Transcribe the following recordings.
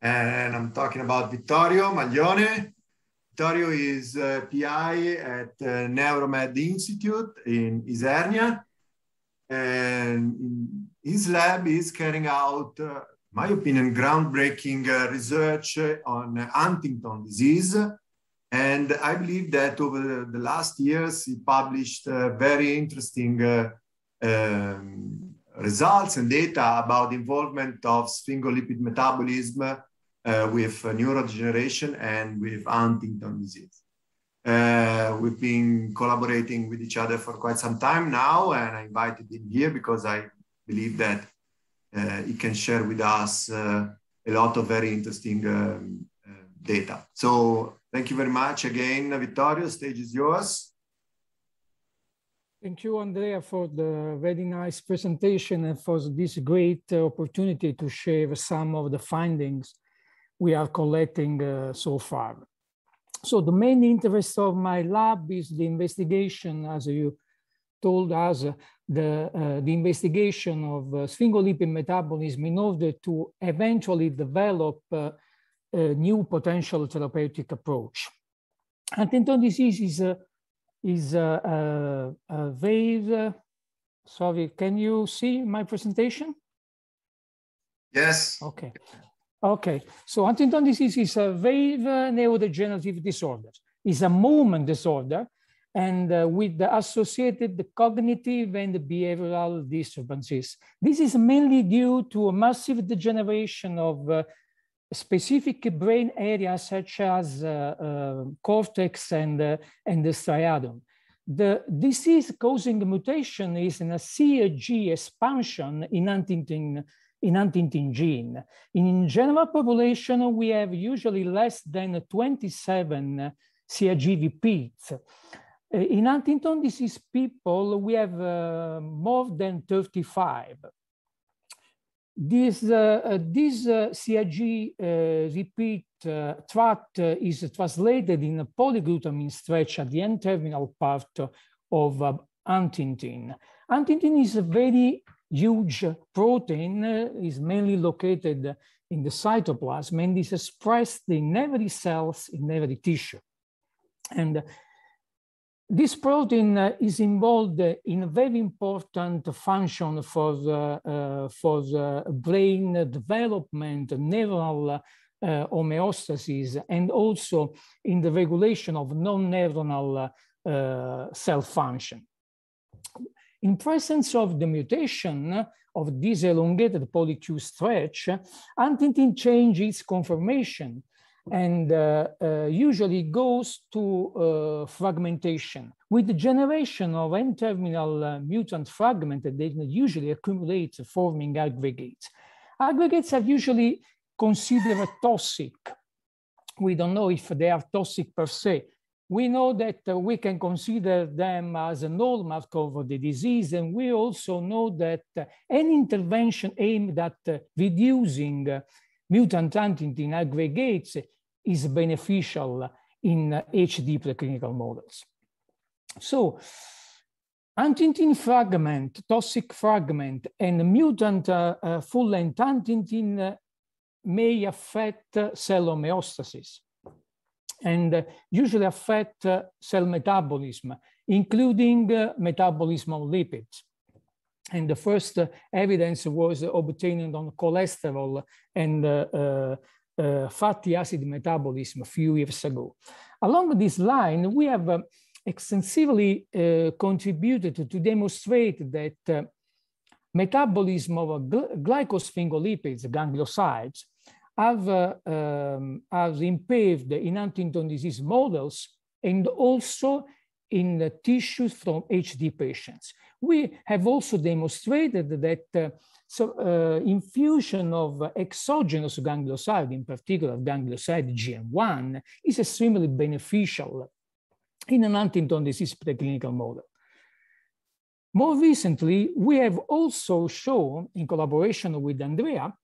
And I'm talking about Vittorio Maglione. Vittorio is PI at uh, Neuromed Institute in Isernia. And his lab is carrying out, uh, my opinion, groundbreaking uh, research uh, on Huntington disease. And I believe that over the last years, he published very interesting uh, um, results and data about involvement of sphingolipid metabolism uh, with uh, neurodegeneration and with Huntington disease. Uh, we've been collaborating with each other for quite some time now, and I invited him here because I believe that uh, he can share with us uh, a lot of very interesting um, uh, data. So thank you very much again, Vittorio. Stage is yours. Thank you, Andrea, for the very nice presentation and for this great uh, opportunity to share some of the findings we are collecting uh, so far. So the main interest of my lab is the investigation, as you told us, uh, the, uh, the investigation of uh, sphingolipid metabolism in order to eventually develop uh, a new potential therapeutic approach. Huntington disease is a is a, a, a wave. sorry. can you see my presentation? Yes. Okay. Okay. So Huntington disease is a wave uh, neurodegenerative disorder. It's a movement disorder and uh, with the associated cognitive and behavioral disturbances. This is mainly due to a massive degeneration of uh, specific brain areas such as uh, uh, cortex and, uh, and the striatum. The disease causing mutation is in a CAG expansion in Huntington in Huntington gene. In general population, we have usually less than 27 CAG repeats. In Huntington disease people, we have uh, more than 35. This, uh, uh, this uh, CIG repeat tract is translated in a polyglutamine stretch at the N-terminal part of uh, antintin. Antintin is a very huge protein, is mainly located in the cytoplasm and is expressed in every cells, in every tissue. And this protein uh, is involved in a very important function for the, uh, for the brain development, neural uh, homeostasis and also in the regulation of non-neuronal uh, cell function. In presence of the mutation of this elongated polyQ stretch, huntingtin changes conformation and uh, uh, usually goes to uh, fragmentation. With the generation of N-terminal uh, mutant fragment that they usually accumulate uh, forming aggregates. Aggregates are usually considered toxic. We don't know if they are toxic per se, we know that uh, we can consider them as a hallmark of the disease, and we also know that uh, any intervention aimed at uh, reducing mutant huntingtin aggregates is beneficial in HD preclinical models. So antintin fragment, toxic fragment, and mutant uh, uh, full-length antintin uh, may affect uh, cell homeostasis and uh, usually affect cell metabolism, including metabolism of lipids. And the first evidence was obtained on cholesterol and uh, fatty acid metabolism a few years ago. Along this line, we have uh, extensively uh, contributed to, to, demonstrate that uh, metabolism of uh, gl glycosphingolipids, gangliosides, have, um, have impaired in Huntington disease models and also in the tissues from HD patients. We have also demonstrated that so uh, infusion of exogenous ganglioside, in particular ganglioside GM1, is extremely beneficial in an Huntington disease preclinical model. More recently, we have also shown, in collaboration with Andrea,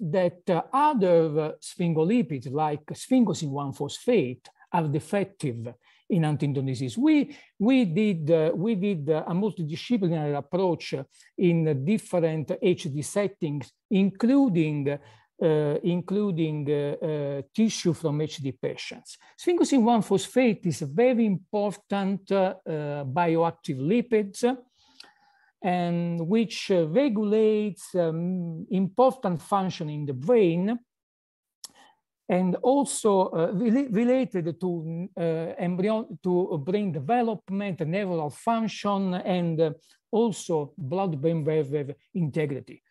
that uh, other uh, sphingolipids like sphingosine 1-phosphate are defective in Huntington disease. We, we did, uh, we did uh, a multidisciplinary approach in different HD settings, including uh, including uh, uh, tissue from HD patients. Sphingosine 1 phosphate is a very important uh, bioactive lipid and which uh, regulates um, important function in the brain and also uh, related to uh, embryon to brain development, neural function, and uh, also blood-brain wave integrity.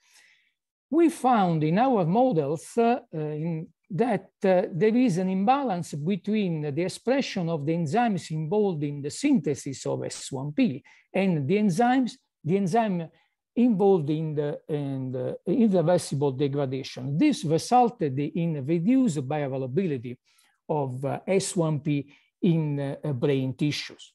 We found in our models uh, in that uh, there is an imbalance between the expression of the enzymes involved in the synthesis of S1P and the enzymes, the enzyme involved in the, in the irreversible degradation. This resulted in reduced bioavailability of uh, S1P in uh, brain tissues.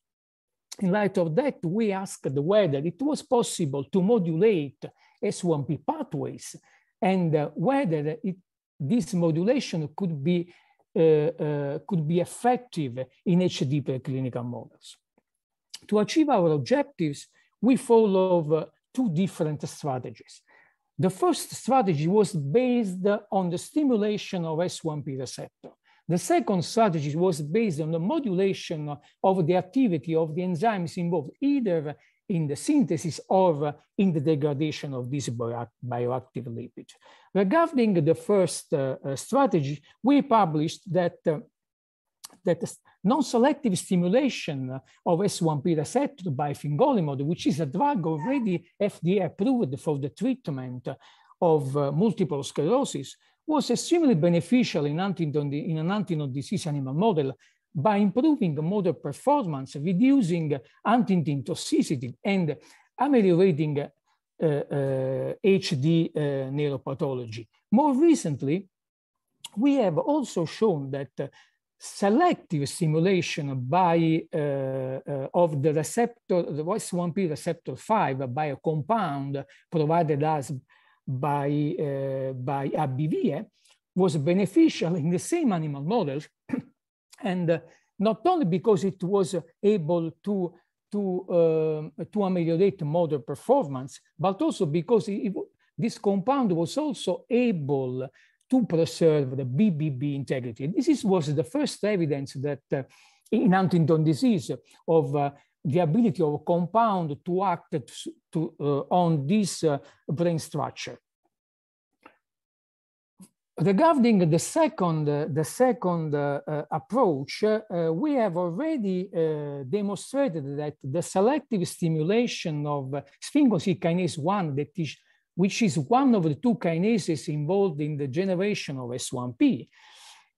In light of that, we asked whether it was possible to modulate S1P pathways and uh, whether it, this modulation could be, uh, uh, could be effective in HD preclinical models. To achieve our objectives, we follow uh, two different strategies. The first strategy was based on the stimulation of S1P receptor. The second strategy was based on the modulation of the activity of the enzymes involved either in the synthesis or in the degradation of this bioactive lipid. Regarding the first uh, strategy, we published that uh, that non-selective stimulation of S1P receptor by fingolimod, which is a drug already FDA approved for the treatment of uh, multiple sclerosis, was extremely beneficial in, in an Huntington disease animal model by improving motor performance, reducing Huntington toxicity, and ameliorating uh, uh, HD uh, neuropathology. More recently, we have also shown that selective simulation by uh, uh, of the receptor, the VOICE1P receptor 5 by a compound provided us by, uh, by ABVE eh, was beneficial in the same animal models, and uh, not only because it was able to, to, um, to ameliorate motor performance, but also because it, it, this compound was also able to preserve the BBB integrity. This is, was the first evidence that uh, in Huntington disease of uh, the ability of a compound to act to, uh, on this uh, brain structure. Regarding the second, uh, the second uh, approach, we have already demonstrated that the selective stimulation of sphingosine kinase 1 that is which is one of the two kinases involved in the generation of S1P,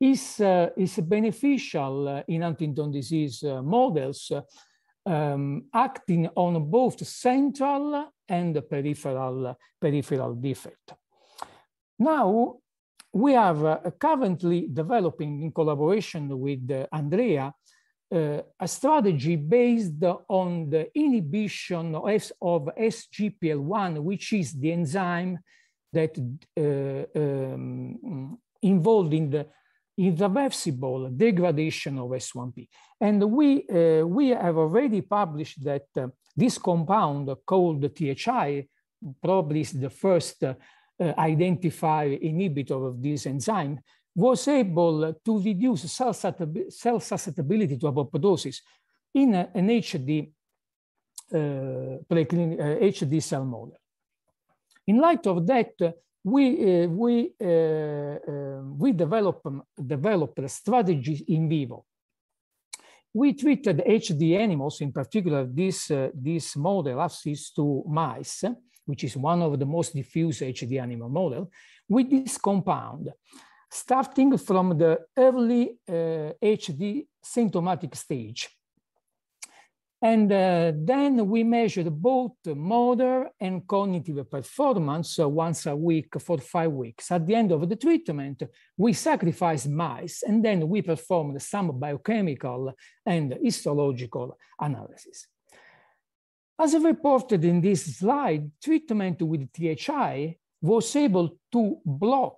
is, uh, is beneficial uh, in Huntington disease uh, models um, acting on both central and peripheral, peripheral defect. Now, we are uh, currently developing in collaboration with Andrea uh, a strategy based on the inhibition of, of SGPL1, which is the enzyme that uh, um, involved in the irreversible degradation of S1P. And we, uh, we have already published that uh, this compound called THI probably is the first uh, identified inhibitor of this enzyme was able to reduce cell susceptibility to apoptosis in an HD, uh, HD uh, cell model. In light of that, we, uh, we, uh, uh, we develop, um, developed strategies in vivo. We treated HD animals, in particular this, uh, this model, AFSIS2 mice, which is one of the most diffuse HD animal model, with this compound starting from the early HD uh, symptomatic stage. And uh, then we measured both motor and cognitive performance once a week for five weeks. At the end of the treatment, we sacrificed mice and then we performed some biochemical and histological analysis. As reported in this slide, treatment with THI was able to block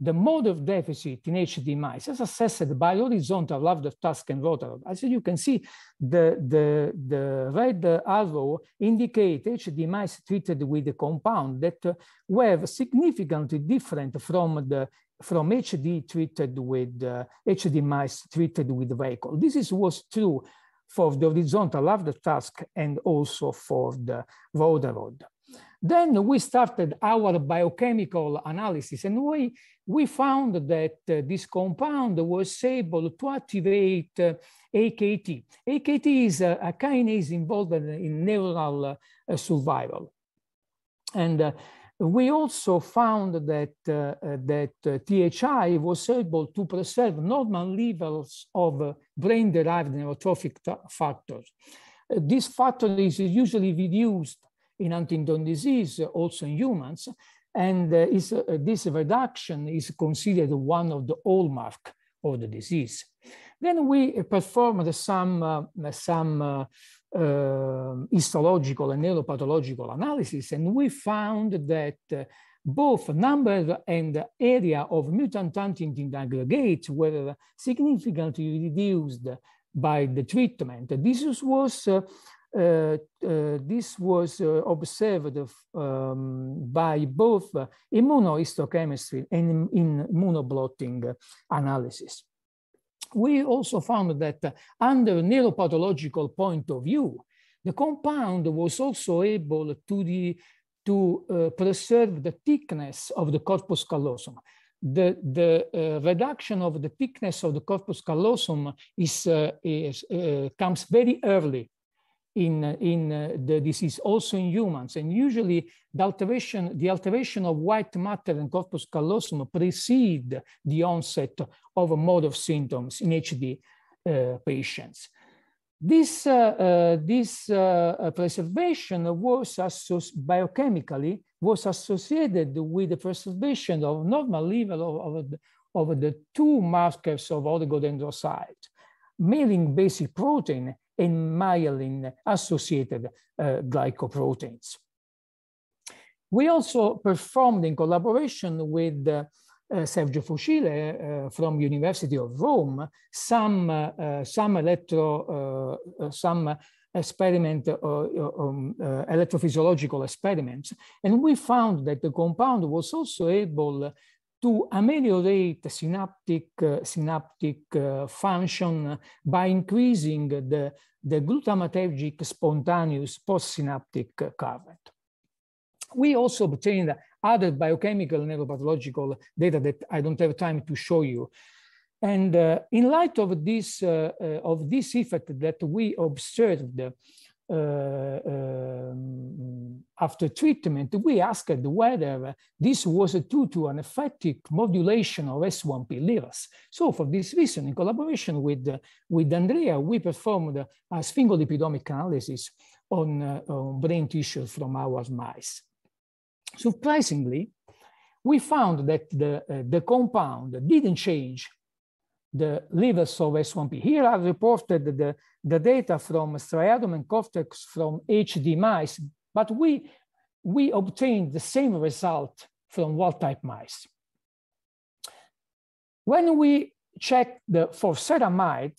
the mode of deficit in HD mice is assessed by horizontal love of task and rotor. As you can see, the, the, the red arrow indicate HD mice treated with a compound that were significantly different from the from HD treated with uh, HD mice treated with vehicle. This is, was true for the horizontal love of task and also for the rotor rod. Then we started our biochemical analysis and we, we found that uh, this compound was able to activate uh, AKT. AKT is a, a kinase involved in neural uh, survival. And uh, we also found that, uh, uh, that THI was able to preserve normal levels of brain-derived neurotrophic factors. This factor is usually reduced in Huntington disease, also in humans. And uh, is, uh, this reduction is considered one of the hallmark of the disease. Then we performed some, uh, some uh, histological and neuropathological analysis, and we found that uh, both number and area of mutant huntingtin aggregates were significantly reduced by the treatment. This was uh, uh, uh, this was uh, observed um, by both immunohistochemistry and in immunoblotting analysis. We also found that under neuropathological point of view, the compound was also able to, the, to uh, preserve the thickness of the corpus callosum. The, the uh, reduction of the thickness of the corpus callosum is, uh, is comes very early in, in uh, the disease, also in humans. And usually the alteration, the alteration of white matter and corpus callosum precede the onset of a mode of symptoms in HD uh, patients. This, uh, uh, this uh, uh, preservation was biochemically was associated with the preservation of normal level of, of, of the two markers of oligodendrocyte, myelin basic protein and myelin-associated uh, glycoproteins. We also performed in collaboration with uh, Sergio Fucile uh, from University of Rome some, uh, some electro, uh, uh, some experiment, uh, um, electrophysiological experiments. And we found that the compound was also able to ameliorate synaptic, uh, synaptic uh, function by increasing the, the glutamatergic spontaneous postsynaptic current. We also obtained other biochemical neuropathological data that I don't have time to show you. And uh, in light of this, uh, uh, of this effect that we observed, uh, uh, um, after treatment, we asked whether this was due to an effective modulation of S1P levels. So for this reason, in collaboration with, with Andrea, we performed a sphingolipidomic analysis on, uh, on brain tissue from our mice. Surprisingly, we found that the, uh, the compound didn't change the levels of S1P. Here are reported the, the data from striatum and cortex from HD mice, but we, we obtained the same result from wild-type mice. When we checked the for ceramide,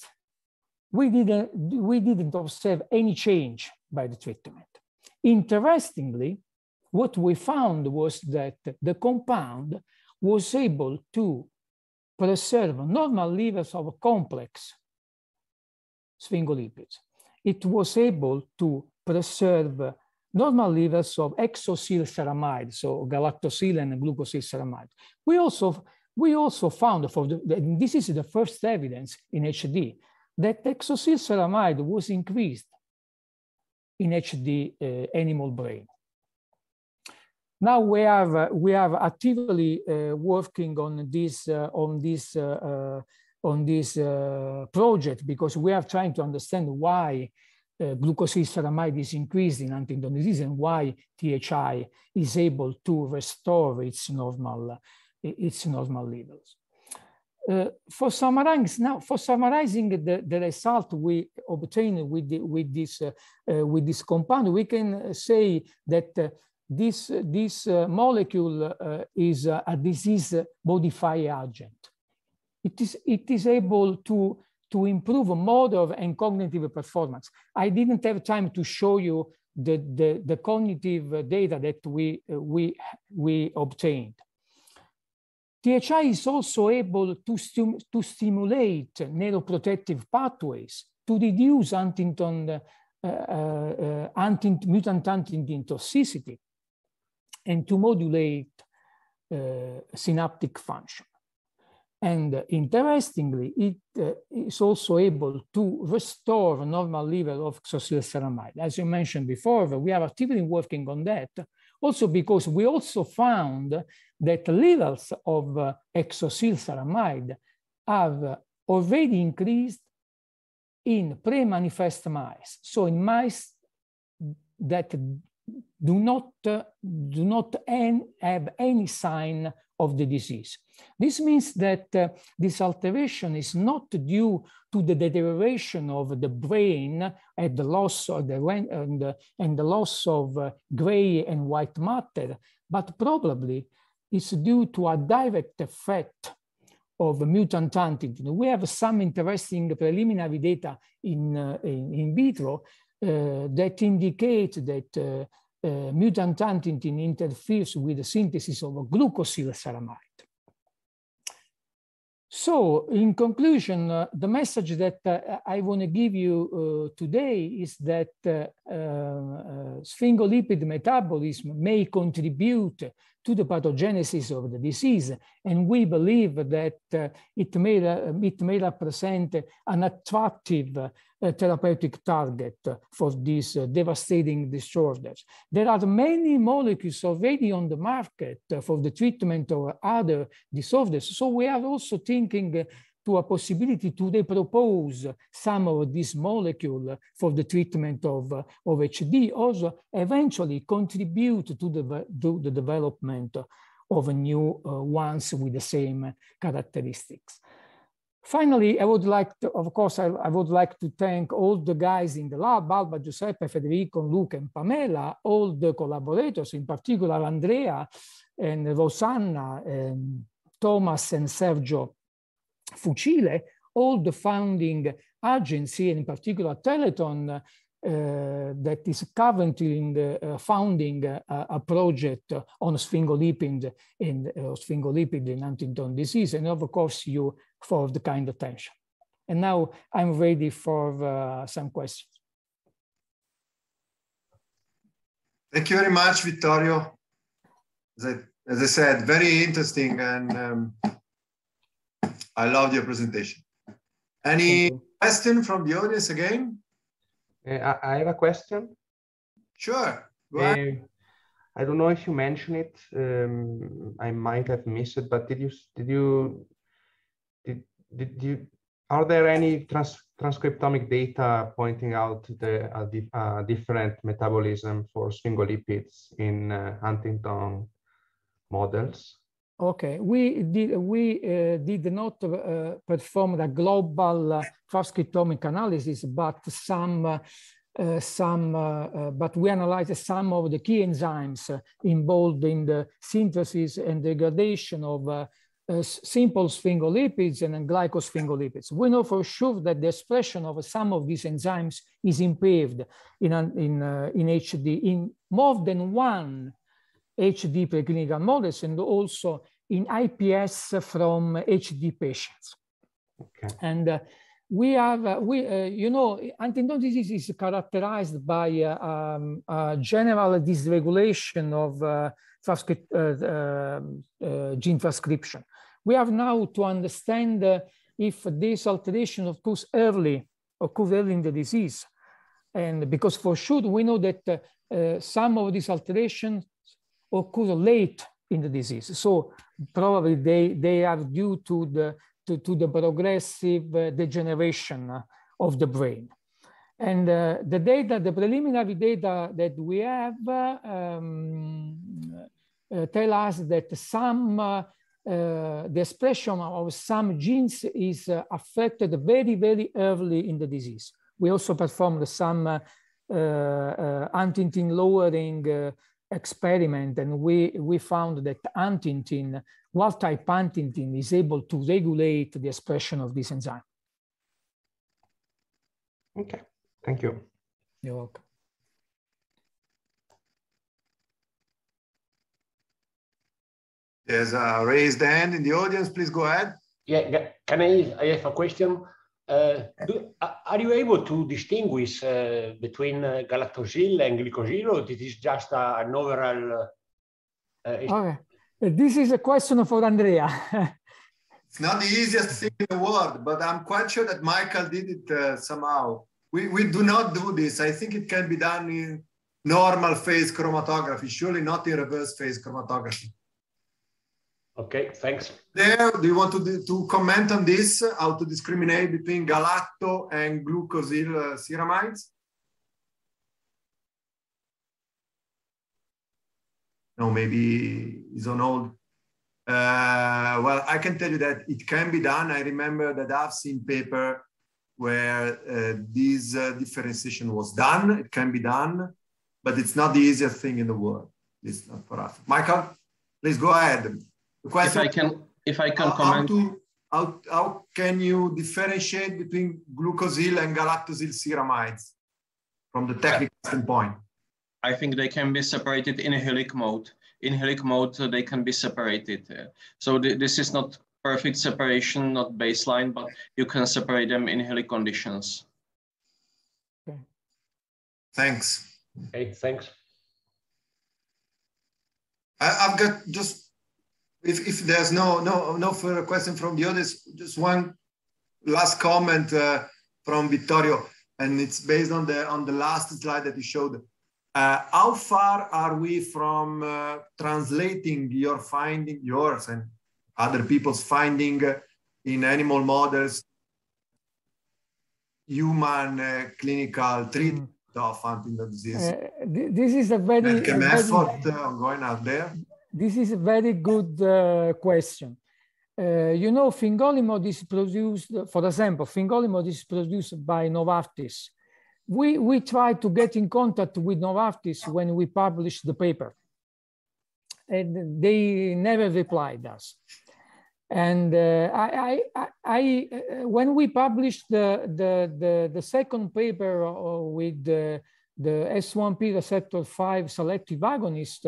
we didn't, we didn't observe any change by the treatment. Interestingly, what we found was that the compound was able to preserve normal levels of complex sphingolipids. It was able to preserve normal levels of exosylceramide, so galactosyl and glucosyl ceramide. We also, we also found, for the, this is the first evidence in HD, that exosylceramide ceramide was increased in HD uh, animal brain. Now we have uh, we have actively uh, working on this uh, on this uh, uh, on this uh, project because we are trying to understand why glucosylceramide is increased in Huntington's disease and why THI is able to restore its normal its normal levels. Uh, for summarizing now for summarizing the, the result we obtained with the, with this uh, uh, with this compound we can say that this, this uh, molecule uh, is a disease modifier agent. It is, it is able to, to improve motor and cognitive performance. I didn't have time to show you the, the, the cognitive data that we, we, we obtained. THI is also able to, stim to stimulate neuroprotective pathways to reduce Huntington uh, uh, uh, mutant huntingtin toxicity and to modulate uh, synaptic function. And uh, interestingly, it uh, is also able to restore normal level of xosylceramide. As you mentioned before, we are actively working on that. Also because we also found that levels of uh, have already increased in pre-manifest mice. So in mice that do not, uh, do not have any sign of the disease. This means that uh, this alteration is not due to the deterioration of the brain at the loss of the, and, the, uh, and the loss of uh, gray and white matter, but probably it's due to a direct effect of mutant antigen. We have some interesting preliminary data in, uh, in, in vitro uh, that indicate that uh, uh, mutant huntingtin interferes with the synthesis of glucosyl ceramide. So in conclusion, uh, the message that uh, I want to give you uh, today is that sphingolipid metabolism may contribute to the pathogenesis of the disease. And we believe that uh, it, may, uh, it may represent an attractive uh, therapeutic target for these uh, devastating disorders. There are many molecules already on the market for the treatment of other disorders. So we are also thinking to a possibility to repropose some of this molecule for the treatment of, uh, of HD, also eventually contribute to the, to the development of new uh, ones with the same characteristics. Finally, I would like to, of course, I, I, would like to thank all the guys in the lab, Alba, Giuseppe, Federico, Luca, and Pamela, all the collaborators, in particular, Andrea and Rosanna, and Thomas and Sergio Fucile, all the founding agency, and in particular Teleton, uh, that is currently in the, uh, founding uh, a project on sphingolipid and uh, sphingolipid in Huntington disease, and of course you for the kind attention. And now I'm ready for uh, some questions. Thank you very much, Vittorio. As I, as I said, very interesting and um, I loved your presentation. Any you. question from the audience again? Uh, I have a question. Sure. Uh, I don't know if you mentioned it. Um, I might have missed it, but did you did you did, did you are there any trans, transcriptomic data pointing out the uh, di uh, different metabolism for sphingolipids in uh, Huntington models? Okay, we did, we, uh, did not uh, perform the global uh, transcriptomic analysis, but some, uh, uh, some but we analyzed some of the key enzymes involved in the synthesis and degradation of uh, simple sphingolipids and glycosphingolipids. We know for sure that the expression of some of these enzymes is impaired in, in, uh, in HD in more than one HD preclinical models and also in IPS from HD patients. Okay. And uh, we are, uh, we, uh, you know, Huntington's disease is characterized by uh, um, general dysregulation of transcript, gene transcription. We have now to understand if this alteration occurs early, occurs early in the disease. And because for sure, we know that uh, some of these alterations occur late in the disease. So probably they, they are due to the, to, to the progressive uh, degeneration of the brain. And uh, the data, the preliminary data that we have uh, um, uh, tell us that some, uh, uh the expression of some genes is affected very, very early in the disease. We also performed some anti lowering experiment and we, we found that huntingtin, wild type huntingtin is able to regulate the expression of this enzyme. Okay, thank you. You're welcome. There's a raised hand in the audience. Please go ahead. Yeah, can I, I have a question? Uh, do, are you able to distinguish uh, between uh, galactosyl and glycosyl, or this is just an overall? okay. This is a question for Andrea. it's not the easiest thing in the world, but I'm quite sure that Michael did it uh, somehow. We, we do not do this. I think it can be done in normal phase chromatography, surely not in reverse phase chromatography. Okay, thanks. There, do you want to, to comment on this, how to discriminate between galacto and glucosyl uh, ceramides? No, maybe it's on hold. Uh, well, I can tell you that it can be done. I remember that I've seen paper where uh, this uh, differentiation was done. It can be done, but it's not the easiest thing in the world. It's not for us. Michael, please go ahead question. If I can, if I can comment. How, to, how, how can you differentiate between glucosyl and galactosyl ceramides from the technical yeah. standpoint? I think they can be separated in helic mode. In helic mode, uh, they can be separated. Uh, so th this is not perfect separation, not baseline, but you can separate them in helic conditions. Thanks. Okay, thanks. I, have got just if, if there's no, no, no further question from the audience, just one last comment uh, from Vittorio, and it's based on the, on the last slide that you showed. Uh, how far are we from uh, translating your finding, yours and other people's finding uh, in animal models, human uh, clinical treatment mm. of Huntington disease? Uh, this is a very, a very effort uh, going out there. This is a very good uh, question. Uh, you know, fingolimod is produced, for example, fingolimod is produced by Novartis. We, we tried to get in contact with Novartis when we published the paper. And they never replied us. And uh, I, I, I, uh, when we published the, the, the, the second paper uh, with uh, the, the S1P receptor 5 selective agonist,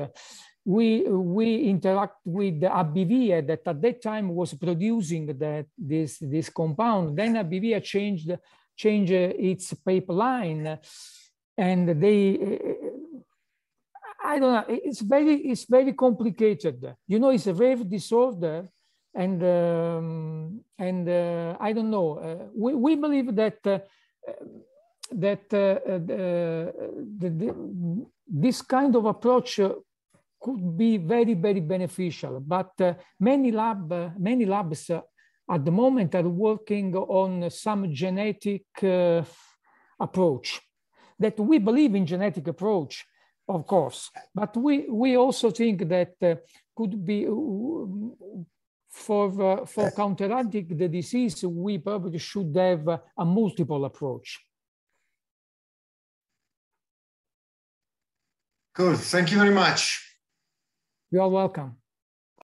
we, we interact with AbbVie that at that time was producing that, this, this compound. Then AbbVie changed, changed its pipeline and they, I don't know, it's very, it's very complicated. You know, it's a very disorder and, um, and uh, I don't know. Uh, we, we believe that, uh, that uh, uh, the, the, this kind of approach could be very, very beneficial. But uh, many, lab, uh, many labs uh, at the moment are working on some genetic uh, approach that we believe in genetic approach, of course, but we, we also think that uh, could be uh, for, for counteracting the disease, we probably should have a multiple approach. Good. Thank you very much. You're welcome.